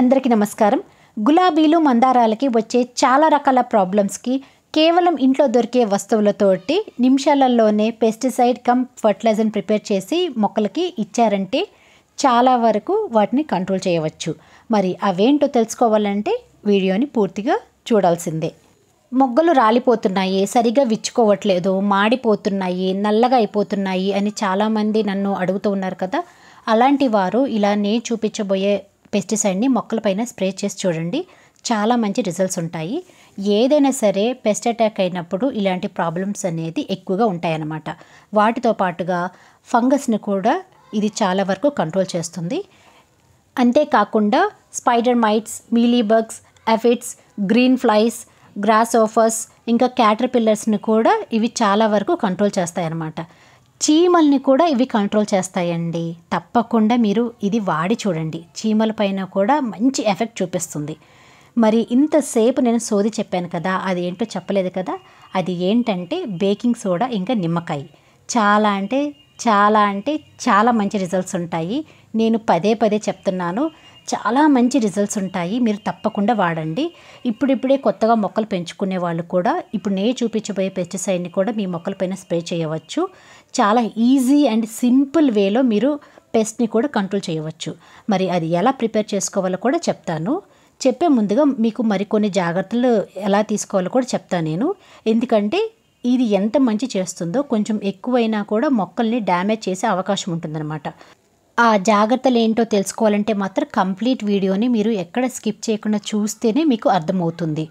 అందరికీ నమస్కారం గులాబీలు మందారాలకి వచ్చే చాలా రకాల ప్రాబ్లమ్స్కి కేవలం ఇంట్లో దొరికే వస్తువులతోటి నిమిషాలలోనే పెస్టిసైడ్ కమ్ ఫర్టిలైజర్ని ప్రిపేర్ చేసి మొక్కలకి ఇచ్చారంటే చాలా వరకు వాటిని కంట్రోల్ చేయవచ్చు మరి అవేంటో తెలుసుకోవాలంటే వీడియోని పూర్తిగా చూడాల్సిందే మొగ్గలు రాలిపోతున్నాయి సరిగా విచ్చుకోవట్లేదు మాడిపోతున్నాయి నల్లగా అయిపోతున్నాయి అని చాలామంది నన్ను అడుగుతూ ఉన్నారు కదా అలాంటి వారు ఇలా నేను చూపించబోయే పెస్టిసైడ్ని మొక్కలపైన స్ప్రే చేసి చూడండి చాలా మంచి రిజల్ట్స్ ఉంటాయి ఏదైనా సరే పెస్ట్ అటాక్ అయినప్పుడు ఇలాంటి ప్రాబ్లమ్స్ అనేది ఎక్కువగా ఉంటాయన్నమాట వాటితో పాటుగా ఫంగస్ని కూడా ఇది చాలా వరకు కంట్రోల్ చేస్తుంది అంతేకాకుండా spider mites bugs aphids green flies grasshoppers ఇంకా క్యాటర్ పిల్లర్స్ని కూడా ఇవి చాలా వరకు కంట్రోల్ చేస్తాయన్నమాట చీమల్ని కూడా ఇవి కంట్రోల్ చేస్తాయండి తప్పకుండా మీరు ఇది వాడి చూడండి చీమల పైన కూడా మంచి ఎఫెక్ట్ చూపిస్తుంది మరి ఇంతసేపు నేను సోది చెప్పాను కదా అది ఏంటో చెప్పలేదు కదా అది ఏంటంటే బేకింగ్ సోడా ఇంకా నిమ్మకాయ చాలా అంటే చాలా అంటే చాలా మంచి రిజల్ట్స్ ఉంటాయి నేను పదే పదే చెప్తున్నాను చాలా మంచి రిజల్ట్స్ ఉంటాయి మీరు తప్పకుండా వాడండి ఇప్పుడిప్పుడే కొత్తగా మొక్కలు పెంచుకునే వాళ్ళు కూడా ఇప్పుడు నేను చూపించబోయే పెస్టిసైడ్ని కూడా మీ మొక్కలపైన స్ప్రే చేయవచ్చు చాలా ఈజీ అండ్ సింపుల్ వేలో మీరు పెస్ట్ని కూడా కంట్రోల్ చేయవచ్చు మరి అది ఎలా ప్రిపేర్ చేసుకోవాలో కూడా చెప్తాను చెప్పే ముందుగా మీకు మరికొన్ని జాగ్రత్తలు ఎలా తీసుకోవాలో కూడా చెప్తాను నేను ఎందుకంటే ఇది ఎంత మంచి చేస్తుందో కొంచెం ఎక్కువైనా కూడా మొక్కల్ని డ్యామేజ్ చేసే అవకాశం ఉంటుందన్నమాట ఆ జాగ్రత్తలు ఏంటో తెలుసుకోవాలంటే మాత్రం కంప్లీట్ వీడియోని మీరు ఎక్కడ స్కిప్ చేయకుండా చూస్తేనే మీకు అర్థమవుతుంది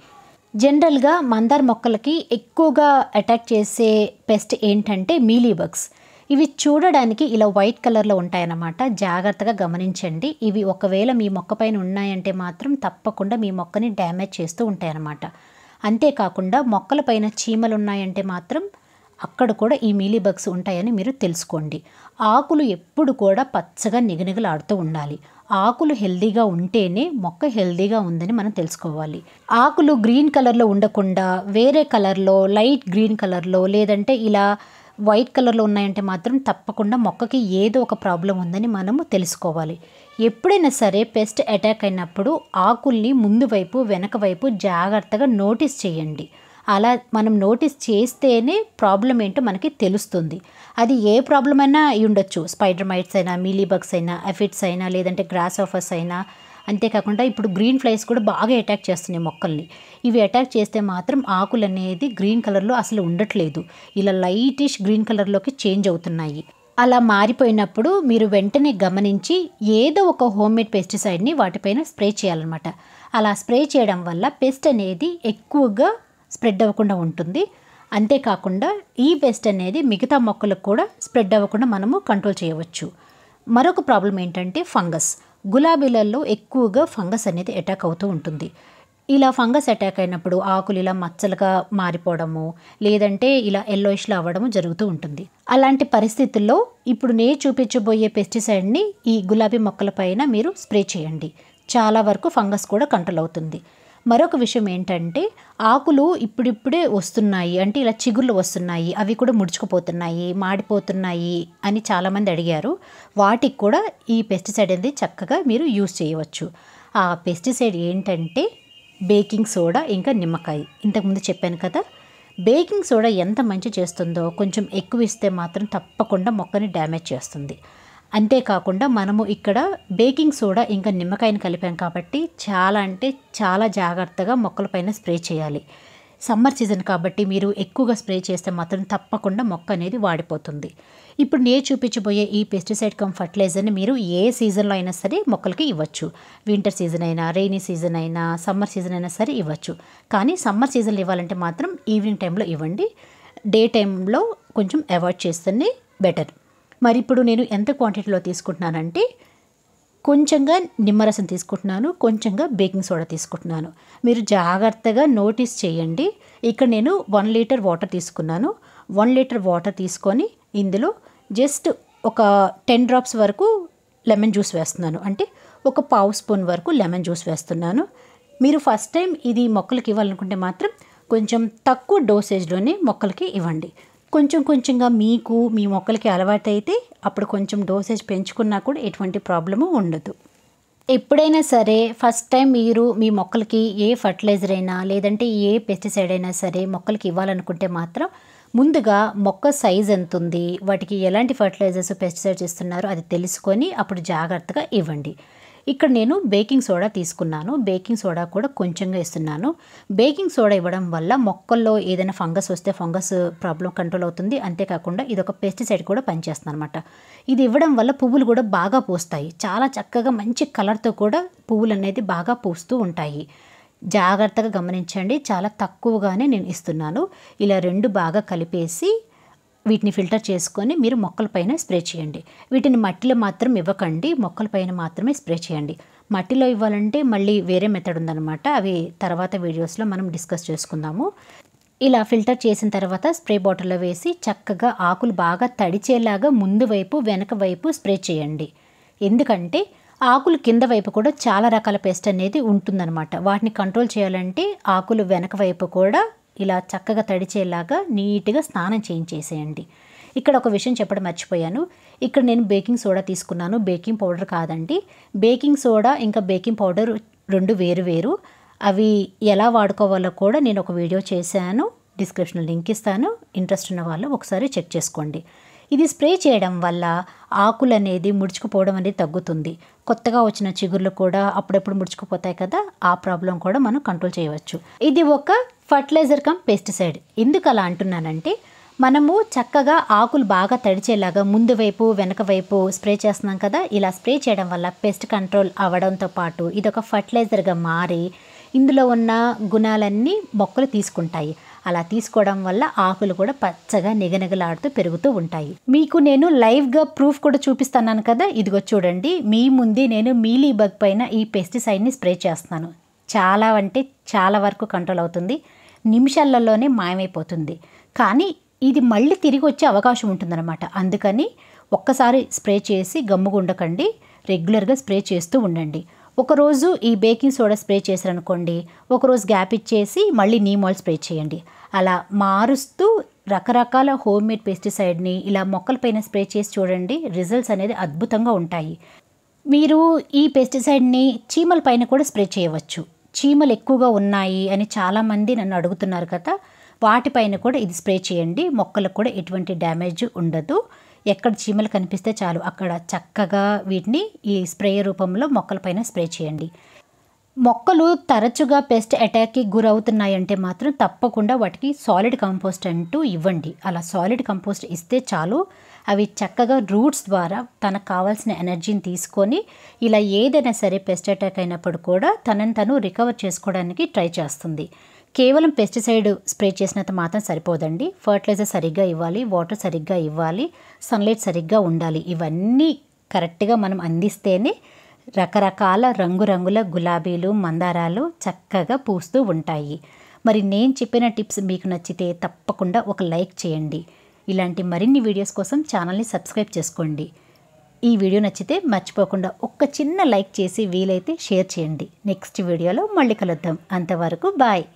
జనరల్గా మందార మొక్కలకి ఎక్కువగా అటాక్ చేసే పెస్ట్ ఏంటంటే మీలీబగ్స్ ఇవి చూడడానికి ఇలా వైట్ కలర్లో ఉంటాయన్నమాట జాగ్రత్తగా గమనించండి ఇవి ఒకవేళ మీ మొక్కపైన ఉన్నాయంటే మాత్రం తప్పకుండా మీ మొక్కని డ్యామేజ్ చేస్తూ ఉంటాయన్నమాట అంతేకాకుండా మొక్కల పైన చీమలు ఉన్నాయంటే మాత్రం అక్కడ కూడా ఈ మీలీ బగ్స్ ఉంటాయని మీరు తెలుసుకోండి ఆకులు ఎప్పుడు కూడా పచ్చగా నిగనిగలాడుతూ ఉండాలి ఆకులు హెల్దీగా ఉంటేనే మొక్క హెల్దీగా ఉందని మనం తెలుసుకోవాలి ఆకులు గ్రీన్ కలర్లో ఉండకుండా వేరే కలర్లో లైట్ గ్రీన్ కలర్లో లేదంటే ఇలా వైట్ కలర్లో ఉన్నాయంటే మాత్రం తప్పకుండా మొక్కకి ఏదో ఒక ప్రాబ్లం ఉందని మనము తెలుసుకోవాలి ఎప్పుడైనా సరే పెస్ట్ అటాక్ అయినప్పుడు ఆకుల్ని ముందు వైపు వెనక వైపు జాగ్రత్తగా నోటీస్ చేయండి అలా మనం నోటీస్ చేస్తేనే ప్రాబ్లం ఏంటో మనకి తెలుస్తుంది అది ఏ ప్రాబ్లం అయినా అయి ఉండొచ్చు స్పైడర్ మైట్స్ అయినా మీలీబగ్స్ అయినా ఎఫిట్స్ అయినా లేదంటే గ్రాస్ ఆఫర్స్ అయినా అంతేకాకుండా ఇప్పుడు గ్రీన్ ఫ్లైస్ కూడా బాగా అటాక్ చేస్తున్నాయి మొక్కల్ని ఇవి అటాక్ చేస్తే మాత్రం ఆకులు అనేది గ్రీన్ కలర్లో అసలు ఉండట్లేదు ఇలా లైటిష్ గ్రీన్ కలర్లోకి చేంజ్ అవుతున్నాయి అలా మారిపోయినప్పుడు మీరు వెంటనే గమనించి ఏదో ఒక హోమ్మేడ్ పెస్టిసైడ్ని వాటిపైన స్ప్రే చేయాలన్నమాట అలా స్ప్రే చేయడం వల్ల పెస్ట్ అనేది ఎక్కువగా స్ప్రెడ్ అవ్వకుండా ఉంటుంది అంతేకాకుండా ఈ వేస్ట్ అనేది మిగతా మొక్కలకు కూడా స్ప్రెడ్ అవ్వకుండా మనము కంట్రోల్ చేయవచ్చు మరొక ప్రాబ్లం ఏంటంటే ఫంగస్ గులాబీలలో ఎక్కువగా ఫంగస్ అనేది అటాక్ అవుతూ ఉంటుంది ఇలా ఫంగస్ అటాక్ అయినప్పుడు ఆకులు ఇలా మచ్చలుగా మారిపోవడము లేదంటే ఇలా ఎల్లోయిష్లో అవ్వడము జరుగుతూ ఉంటుంది అలాంటి పరిస్థితుల్లో ఇప్పుడు నే చూపించబోయే పెస్టిసైడ్ని ఈ గులాబీ మొక్కలపైన మీరు స్ప్రే చేయండి చాలా వరకు ఫంగస్ కూడా కంట్రోల్ అవుతుంది మరొక విషయం ఏంటంటే ఆకులు ఇప్పుడిప్పుడే వస్తున్నాయి అంటే ఇలా చిగుళ్ళు వస్తున్నాయి అవి కూడా ముడుచుకుపోతున్నాయి మాడిపోతున్నాయి అని చాలామంది అడిగారు వాటికి కూడా ఈ పెస్టిసైడ్ అనేది చక్కగా మీరు యూస్ చేయవచ్చు ఆ పెస్టిసైడ్ ఏంటంటే బేకింగ్ సోడా ఇంకా నిమ్మకాయ ఇంతకుముందు చెప్పాను కదా బేకింగ్ సోడా ఎంత మంచి చేస్తుందో కొంచెం ఎక్కువ ఇస్తే మాత్రం తప్పకుండా మొక్కని డ్యామేజ్ చేస్తుంది అంతేకాకుండా మనము ఇక్కడ బేకింగ్ సోడా ఇంకా నిమ్మకాయని కలిపాం కాబట్టి చాలా అంటే చాలా జాగ్రత్తగా మొక్కలపైన స్ప్రే చేయాలి సమ్మర్ సీజన్ కాబట్టి మీరు ఎక్కువగా స్ప్రే చేస్తే మాత్రం తప్పకుండా మొక్క అనేది వాడిపోతుంది ఇప్పుడు నేను చూపించబోయే ఈ పెస్టిసైడ్ కమ్ ఫర్టిలైజర్ని మీరు ఏ సీజన్లో అయినా సరే మొక్కలకి ఇవ్వచ్చు వింటర్ సీజన్ అయినా రెయినీ సీజన్ అయినా సమ్మర్ సీజన్ అయినా సరే ఇవ్వచ్చు కానీ సమ్మర్ సీజన్లో ఇవ్వాలంటే మాత్రం ఈవినింగ్ టైంలో ఇవ్వండి డే టైంలో కొంచెం అవాయిడ్ చేస్తేనే బెటర్ మరి ఇప్పుడు నేను ఎంత క్వాంటిటీలో తీసుకుంటున్నానంటే కొంచెంగా నిమ్మరసం తీసుకుంటున్నాను కొంచెంగా బేకింగ్ సోడా తీసుకుంటున్నాను మీరు జాగ్రత్తగా నోటీస్ చేయండి ఇక్కడ నేను వన్ లీటర్ వాటర్ తీసుకున్నాను వన్ లీటర్ వాటర్ తీసుకొని ఇందులో జస్ట్ ఒక టెన్ డ్రాప్స్ వరకు లెమన్ జ్యూస్ వేస్తున్నాను అంటే ఒక పావు స్పూన్ వరకు లెమన్ జ్యూస్ వేస్తున్నాను మీరు ఫస్ట్ టైం ఇది మొక్కలకి ఇవ్వాలనుకుంటే మాత్రం కొంచెం తక్కువ డోసేజ్లోనే మొక్కలకి ఇవ్వండి కొంచెం కొంచెంగా మీకు మీ మొక్కలకి అలవాటైతే అప్పుడు కొంచెం డోసేజ్ పెంచుకున్నా కూడా ఎటువంటి ప్రాబ్లము ఉండదు ఎప్పుడైనా సరే ఫస్ట్ టైం మీరు మీ మొక్కలకి ఏ ఫర్టిలైజర్ అయినా లేదంటే ఏ పెస్టిసైడ్ అయినా సరే మొక్కలకి ఇవ్వాలనుకుంటే మాత్రం ముందుగా మొక్క సైజ్ ఎంత ఉంది వాటికి ఎలాంటి ఫర్టిలైజర్స్ పెస్టిసైడ్స్ ఇస్తున్నారో అది తెలుసుకొని అప్పుడు జాగ్రత్తగా ఇవ్వండి ఇక్కడ నేను బేకింగ్ సోడా తీసుకున్నాను బేకింగ్ సోడా కూడా కొంచెంగా ఇస్తున్నాను బేకింగ్ సోడా ఇవ్వడం వల్ల మొక్కల్లో ఏదైనా ఫంగస్ వస్తే ఫంగస్ ప్రాబ్లం కంట్రోల్ అవుతుంది అంతేకాకుండా ఇది ఒక పెస్టిసైడ్ కూడా పనిచేస్తుంది అనమాట ఇది ఇవ్వడం వల్ల పువ్వులు కూడా బాగా పూస్తాయి చాలా చక్కగా మంచి కలర్తో కూడా పువ్వులు అనేది బాగా పూస్తూ ఉంటాయి జాగ్రత్తగా గమనించండి చాలా తక్కువగానే నేను ఇస్తున్నాను ఇలా రెండు బాగా కలిపేసి వీటిని ఫిల్టర్ చేసుకొని మీరు మొక్కలపైన స్ప్రే చేయండి వీటిని మట్టిలో మాత్రం ఇవ్వకండి మొక్కలపైన మాత్రమే స్ప్రే చేయండి మట్టిలో ఇవ్వాలంటే మళ్ళీ వేరే మెథడ్ ఉందన్నమాట అవి తర్వాత వీడియోస్లో మనం డిస్కస్ చేసుకుందాము ఇలా ఫిల్టర్ చేసిన తర్వాత స్ప్రే బాటిల్లో వేసి చక్కగా ఆకులు బాగా తడిచేలాగా ముందు వైపు వెనక వైపు స్ప్రే చేయండి ఎందుకంటే ఆకులు కింద వైపు కూడా చాలా రకాల పేస్ట్ అనేది ఉంటుందన్నమాట వాటిని కంట్రోల్ చేయాలంటే ఆకులు వెనక వైపు కూడా ఇలా చక్కగా తడిచేలాగా నీట్గా స్నానం చేయించేసేయండి ఇక్కడ ఒక విషయం చెప్పడం మర్చిపోయాను ఇక్కడ నేను బేకింగ్ సోడా తీసుకున్నాను బేకింగ్ పౌడర్ కాదండి బేకింగ్ సోడా ఇంకా బేకింగ్ పౌడర్ రెండు వేరు వేరు అవి ఎలా వాడుకోవాలో కూడా నేను ఒక వీడియో చేశాను డిస్క్రిప్షన్ లింక్ ఇస్తాను ఇంట్రెస్ట్ ఉన్న వాళ్ళు ఒకసారి చెక్ చేసుకోండి ఇది స్ప్రే చేయడం వల్ల ఆకులు అనేది ముడుచుకుపోవడం అనేది తగ్గుతుంది కొత్తగా వచ్చిన చిగుర్లు కూడా అప్పుడప్పుడు ముడుచుకుపోతాయి కదా ఆ ప్రాబ్లం కూడా మనం కంట్రోల్ చేయవచ్చు ఇది ఒక ఫర్టిలైజర్ కమ్ పెస్టిసైడ్ ఎందుకు అలా అంటున్నానంటే మనము చక్కగా ఆకులు బాగా తడిచేలాగా ముందు వైపు వెనక వైపు స్ప్రే చేస్తున్నాం కదా ఇలా స్ప్రే చేయడం వల్ల పెస్ట్ కంట్రోల్ అవ్వడంతో పాటు ఇదొక ఫర్టిలైజర్గా మారి ఇందులో ఉన్న గుణాలన్నీ మొక్కలు తీసుకుంటాయి అలా తీసుకోవడం వల్ల ఆకులు కూడా పచ్చగా నిగనిగలాడుతూ పెరుగుతూ ఉంటాయి మీకు నేను లైవ్గా ప్రూఫ్ కూడా చూపిస్తున్నాను కదా ఇదిగో చూడండి మీ ముందే నేను మీలీ బగ్ పైన ఈ పెస్టిసైడ్ని స్ప్రే చేస్తున్నాను చాలా అంటే చాలా వరకు కంట్రోల్ అవుతుంది నిమిషాలలోనే మాయమైపోతుంది కానీ ఇది మళ్ళీ తిరిగి వచ్చే అవకాశం ఉంటుందన్నమాట అందుకని ఒక్కసారి స్ప్రే చేసి గమ్ముగుండకండి రెగ్యులర్గా స్ప్రే చేస్తూ ఉండండి ఒకరోజు ఈ బేకింగ్ సోడా స్ప్రే చేశారనుకోండి ఒకరోజు గ్యాప్ ఇచ్చేసి మళ్ళీ నీమాల్ స్ప్రే చేయండి అలా మారుస్తూ రకరకాల హోమ్ మేడ్ పెస్టిసైడ్ని ఇలా మొక్కలపైన స్ప్రే చేసి చూడండి రిజల్ట్స్ అనేది అద్భుతంగా ఉంటాయి మీరు ఈ పెస్టిసైడ్ని చీమల పైన కూడా స్ప్రే చేయవచ్చు చీమలు ఎక్కువగా ఉన్నాయి అని చాలామంది నన్ను అడుగుతున్నారు కదా వాటిపైన కూడా ఇది స్ప్రే చేయండి మొక్కలకు కూడా ఎటువంటి డ్యామేజ్ ఉండదు ఎక్కడ చీమలు కనిపిస్తే చాలు అక్కడ చక్కగా వీటిని ఈ స్ప్రే రూపంలో మొక్కలపైన స్ప్రే చేయండి మొక్కలు తరచుగా పెస్ట్ అటాక్కి గురవుతున్నాయంటే మాత్రం తప్పకుండా వాటికి సాలిడ్ కంపోస్ట్ అంటూ ఇవ్వండి అలా సాలిడ్ కంపోస్ట్ ఇస్తే చాలు అవి చక్కగా రూట్స్ ద్వారా తనకు కావాల్సిన ఎనర్జీని తీసుకొని ఇలా ఏదైనా సరే పెస్ట్ అటాక్ అయినప్పుడు కూడా తనని తను రికవర్ చేసుకోవడానికి ట్రై చేస్తుంది కేవలం పెస్టిసైడ్ స్ప్రే చేసినంత మాత్రం సరిపోదండి ఫర్టిలైజర్ సరిగ్గా ఇవ్వాలి వాటర్ సరిగ్గా ఇవ్వాలి సన్లైట్ సరిగ్గా ఉండాలి ఇవన్నీ కరెక్ట్గా మనం అందిస్తేనే రకరకాల రంగురంగుల గులాబీలు మందారాలు చక్కగా పూస్తూ ఉంటాయి మరి నేను చెప్పిన టిప్స్ మీకు నచ్చితే తప్పకుండా ఒక లైక్ చేయండి ఇలాంటి మరిన్ని వీడియోస్ కోసం ఛానల్ని సబ్స్క్రైబ్ చేసుకోండి ఈ వీడియో నచ్చితే మర్చిపోకుండా ఒక్క చిన్న లైక్ చేసి వీలైతే షేర్ చేయండి నెక్స్ట్ వీడియోలో మళ్ళీ కలుద్దాం అంతవరకు బాయ్